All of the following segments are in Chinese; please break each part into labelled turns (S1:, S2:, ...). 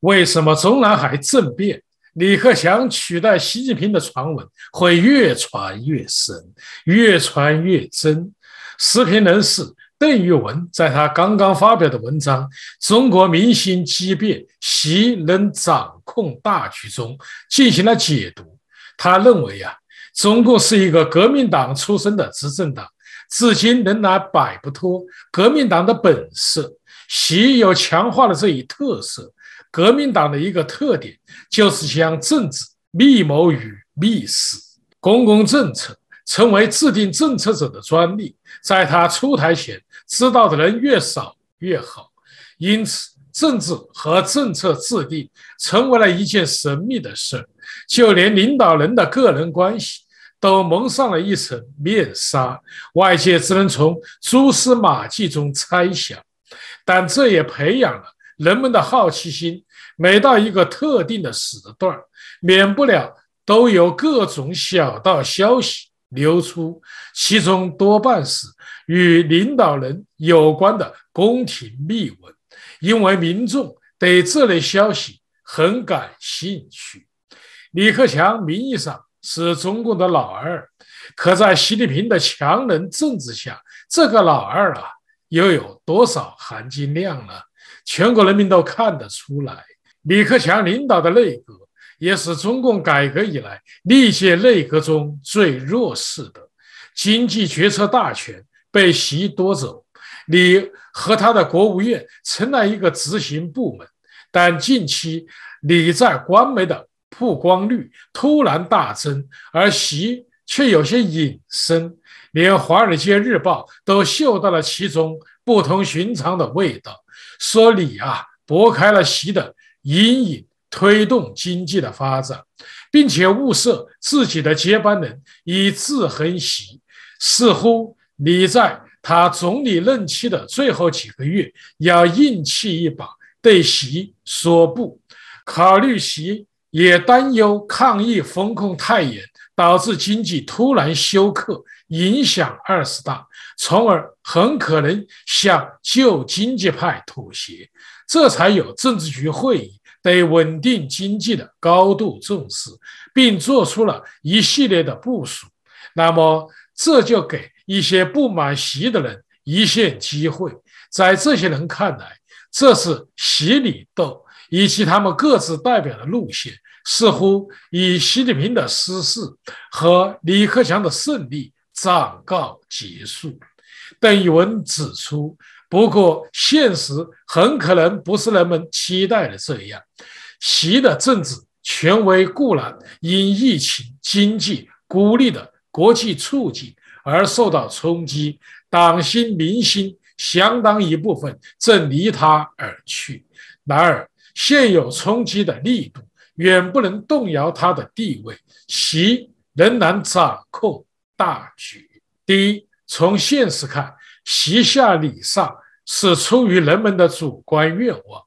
S1: 为什么中南海政变、李克强取代习近平的传闻会越传越深、越传越真？时评人士邓玉文在他刚刚发表的文章《中国民心激变，习能掌控大局》中进行了解读。他认为啊，中共是一个革命党出身的执政党，至今仍然摆不脱革命党的本色，习又强化了这一特色。革命党的一个特点就是将政治密谋与密史、公共政策成为制定政策者的专利，在他出台前，知道的人越少越好。因此，政治和政策制定成为了一件神秘的事，就连领导人的个人关系都蒙上了一层面纱，外界只能从蛛丝马迹中猜想。但这也培养了。人们的好奇心每到一个特定的时段，免不了都有各种小道消息流出，其中多半是与领导人有关的宫廷秘闻，因为民众对这类消息很感兴趣。李克强名义上是中共的老二，可在习近平的强人政治下，这个老二啊，又有多少含金量呢？全国人民都看得出来，李克强领导的内阁也是中共改革以来历届内阁中最弱势的。经济决策大权被习夺走，你和他的国务院成了一个执行部门。但近期你在官媒的曝光率突然大增，而习却有些隐身，连《华尔街日报》都嗅到了其中不同寻常的味道。说你啊，拨开了习的阴影，推动经济的发展，并且物色自己的接班人以制衡习。似乎你在他总理任期的最后几个月要硬气一把，对习说不。考虑习也担忧抗疫风控太严。导致经济突然休克，影响二十大，从而很可能向旧经济派妥协，这才有政治局会议对稳定经济的高度重视，并做出了一系列的部署。那么，这就给一些不满习的人一线机会。在这些人看来，这是习里的。以及他们各自代表的路线，似乎以习近平的失势和李克强的胜利暂告结束。邓宇文指出，不过现实很可能不是人们期待的这样。习的政治权威固然因疫情、经济孤立的国际处境而受到冲击，党心民心相当一部分正离他而去。然而，现有冲击的力度远不能动摇他的地位，习仍然掌控大局。第一，从现实看，习下礼上是出于人们的主观愿望。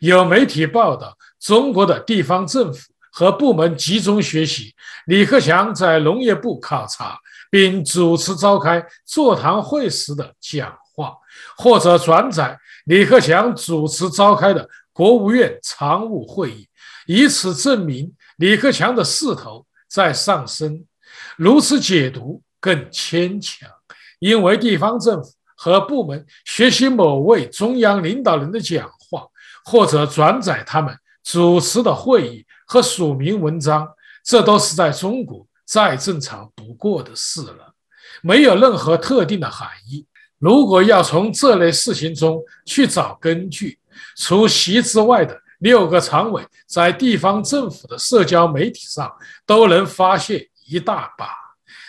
S1: 有媒体报道，中国的地方政府和部门集中学习李克强在农业部考察并主持召开座谈会时的讲话，或者转载李克强主持召开的。国务院常务会议以此证明李克强的势头在上升，如此解读更牵强。因为地方政府和部门学习某位中央领导人的讲话，或者转载他们主持的会议和署名文章，这都是在中国再正常不过的事了，没有任何特定的含义。如果要从这类事情中去找根据，除席之外的六个常委，在地方政府的社交媒体上都能发现一大把。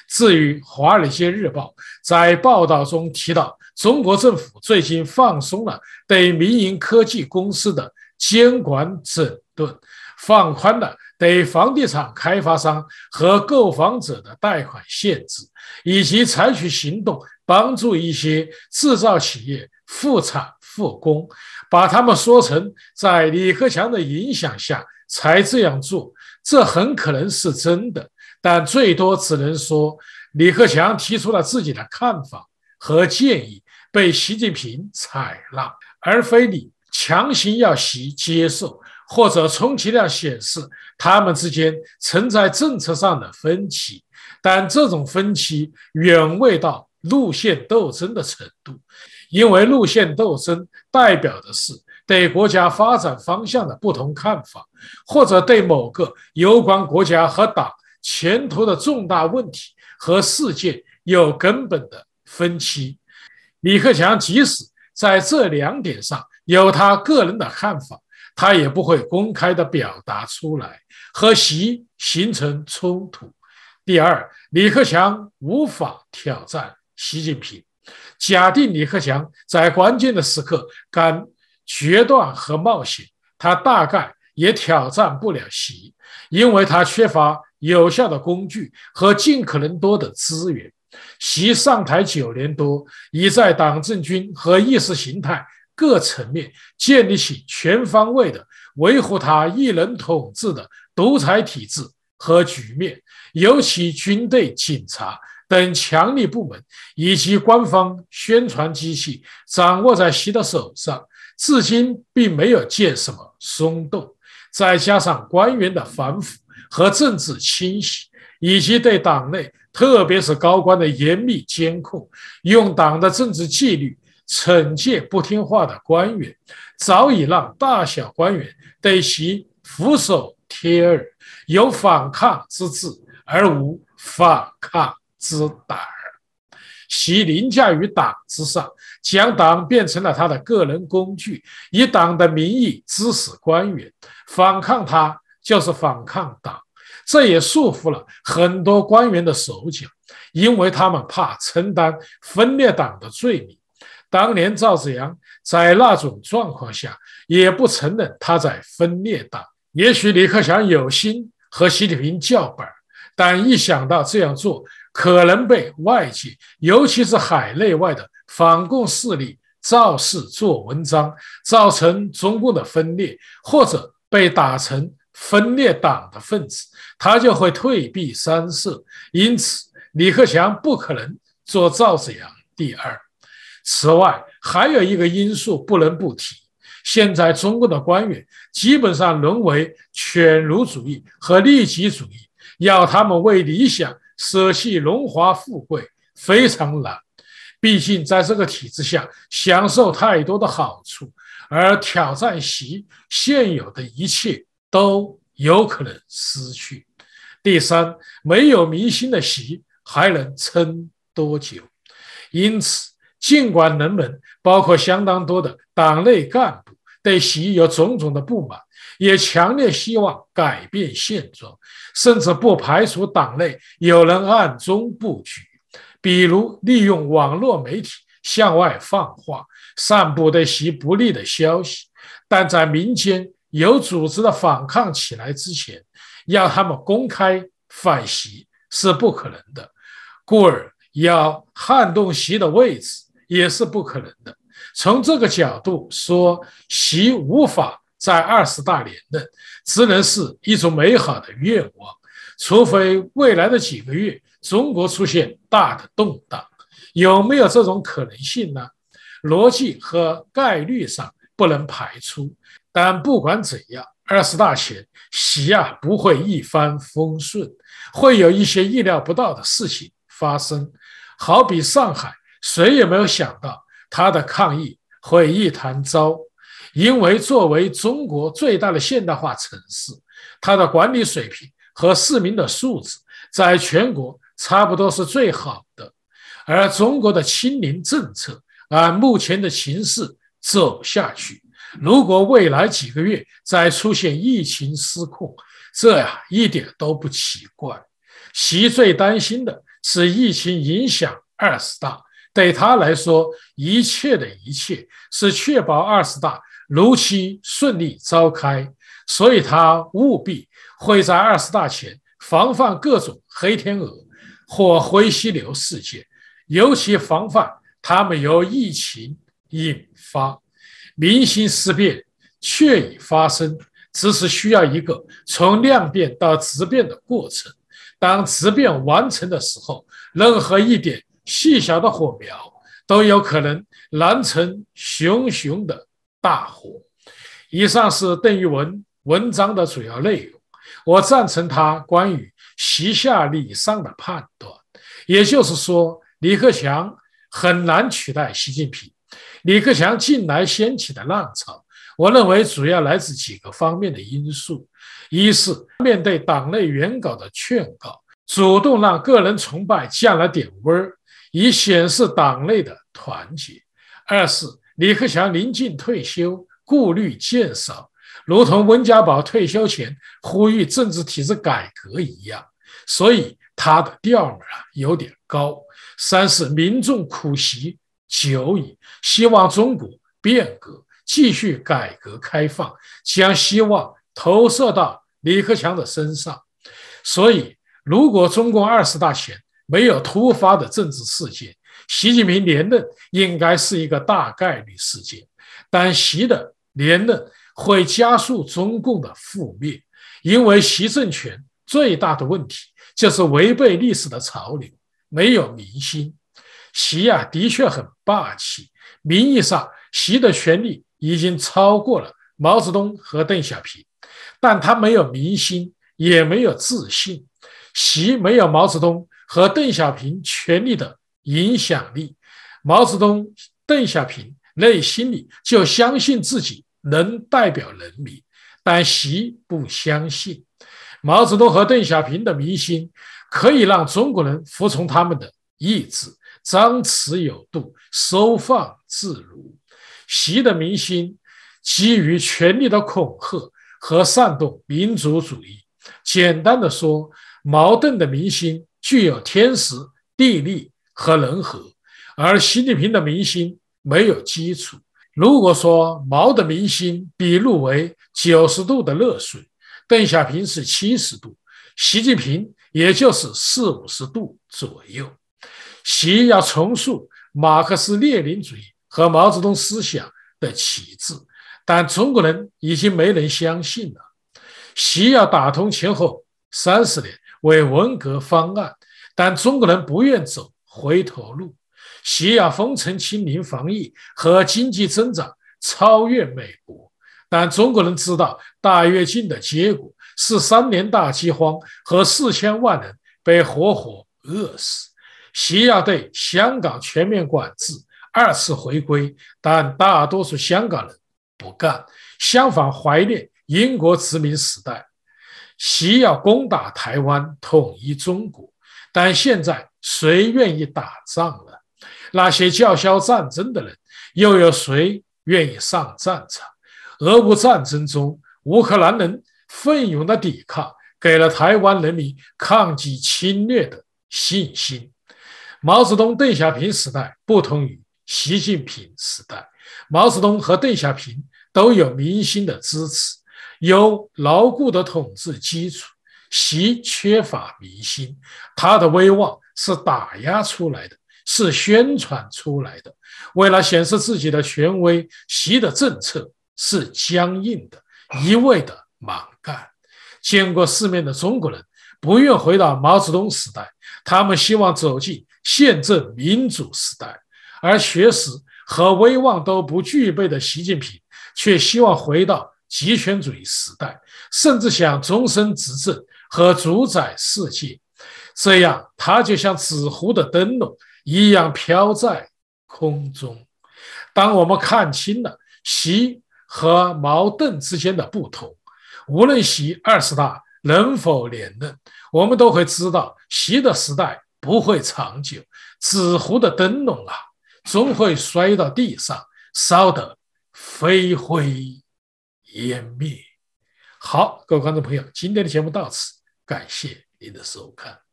S1: 至于《华尔街日报》在报道中提到，中国政府最近放松了对民营科技公司的监管整顿，放宽了对房地产开发商和购房者的贷款限制，以及采取行动帮助一些制造企业复产。复工，把他们说成在李克强的影响下才这样做，这很可能是真的，但最多只能说李克强提出了自己的看法和建议，被习近平采纳，而非你强行要习接受，或者充其量显示他们之间存在政策上的分歧，但这种分歧远未到路线斗争的程度。因为路线斗争代表的是对国家发展方向的不同看法，或者对某个有关国家和党前途的重大问题和事件有根本的分歧。李克强即使在这两点上有他个人的看法，他也不会公开的表达出来，和习形成冲突。第二，李克强无法挑战习近平。假定李克强在关键的时刻敢决断和冒险，他大概也挑战不了习，因为他缺乏有效的工具和尽可能多的资源。习上台九年多，已在党政军和意识形态各层面建立起全方位的维护他一人统治的独裁体制和局面，尤其军队、警察。等强力部门以及官方宣传机器掌握在习的手上，至今并没有见什么松动。再加上官员的反腐和政治清洗，以及对党内特别是高官的严密监控，用党的政治纪律惩戒不听话的官员，早已让大小官员对习俯首帖耳，有反抗之志而无反抗。之胆，习凌驾于党之上，将党变成了他的个人工具，以党的名义指使官员反抗他，就是反抗党。这也束缚了很多官员的手脚，因为他们怕承担分裂党的罪名。当年赵紫阳在那种状况下，也不承认他在分裂党。也许李克强有心和习近平叫板，但一想到这样做，可能被外界，尤其是海内外的反共势力造势做文章，造成中共的分裂，或者被打成分裂党的分子，他就会退避三舍。因此，李克强不可能做赵子阳。第二，此外还有一个因素不能不提：现在中共的官员基本上沦为犬儒主义和利己主义，要他们为理想。舍弃荣华富贵非常难，毕竟在这个体制下享受太多的好处，而挑战习现有的一切都有可能失去。第三，没有民心的习还能撑多久？因此，尽管人们包括相当多的党内干部。对习有种种的不满，也强烈希望改变现状，甚至不排除党内有人暗中布局，比如利用网络媒体向外放话，散布对习不利的消息。但在民间有组织的反抗起来之前，要他们公开反习是不可能的，故而要撼动习的位置也是不可能的。从这个角度说，习无法在二十大连任，只能是一种美好的愿望。除非未来的几个月中国出现大的动荡，有没有这种可能性呢？逻辑和概率上不能排除。但不管怎样，二十大前，习啊不会一帆风顺，会有一些意料不到的事情发生。好比上海，谁也没有想到。他的抗议会一团糟，因为作为中国最大的现代化城市，它的管理水平和市民的素质在全国差不多是最好的。而中国的清零政策按目前的形势走下去，如果未来几个月再出现疫情失控，这呀一点都不奇怪。习最担心的是疫情影响二十大。对他来说，一切的一切是确保二十大如期顺利召开，所以他务必会在二十大前防范各种黑天鹅或灰犀牛事件，尤其防范他们由疫情引发。民心思变确已发生，只是需要一个从量变到质变的过程。当质变完成的时候，任何一点。细小的火苗都有可能燃成熊熊的大火。以上是邓玉文文章的主要内容，我赞成他关于习下以上的判断，也就是说，李克强很难取代习近平。李克强近来掀起的浪潮，我认为主要来自几个方面的因素：一是面对党内原稿的劝告，主动让个人崇拜降了点温儿。以显示党内的团结。二是李克强临近退休，顾虑渐少，如同温家宝退休前呼吁政治体制改革一样，所以他的调门啊有点高。三是民众苦习久矣，希望中国变革，继续改革开放，将希望投射到李克强的身上。所以，如果中共二十大前，没有突发的政治事件，习近平连任应该是一个大概率事件。但习的连任会加速中共的覆灭，因为习政权最大的问题就是违背历史的潮流，没有民心。习啊，的确很霸气，名义上习的权力已经超过了毛泽东和邓小平，但他没有民心，也没有自信。习没有毛泽东。和邓小平权力的影响力，毛泽东、邓小平内心里就相信自己能代表人民，但习不相信。毛泽东和邓小平的民心可以让中国人服从他们的意志，张弛有度，收放自如。习的民心基于权力的恐吓和煽动民族主义。简单的说，矛盾的民心。具有天时、地利和人和，而习近平的民心没有基础。如果说毛的民心比入为九十度的热水，邓小平是七十度，习近平也就是四五十度左右。习要重塑马克思列宁主义和毛泽东思想的旗帜，但中国人已经没人相信了。习要打通前后三十年。为文革方案，但中国人不愿走回头路。西亚封城、清零防疫和经济增长超越美国，但中国人知道大跃进的结果是三年大饥荒和四千万人被活活饿死。西亚对香港全面管制，二次回归，但大多数香港人不干，相反怀念英国殖民时代。西要攻打台湾，统一中国，但现在谁愿意打仗了？那些叫嚣战争的人，又有谁愿意上战场？俄乌战争中，乌克兰人奋勇的抵抗，给了台湾人民抗击侵略的信心。毛泽东、邓小平时代不同于习近平时代。毛泽东和邓小平都有民心的支持。有牢固的统治基础，习缺乏民心，他的威望是打压出来的，是宣传出来的。为了显示自己的权威，习的政策是僵硬的，一味的蛮干。见过世面的中国人不愿回到毛泽东时代，他们希望走进宪政民主时代，而学识和威望都不具备的习近平却希望回到。极权主义时代，甚至想终身执政和主宰世界，这样他就像纸糊的灯笼一样飘在空中。当我们看清了习和矛盾之间的不同，无论习二十大能否连任，我们都会知道习的时代不会长久。纸糊的灯笼啊，终会摔到地上，烧得飞灰。湮灭。好，各位观众朋友，今天的节目到此，感谢您的收看。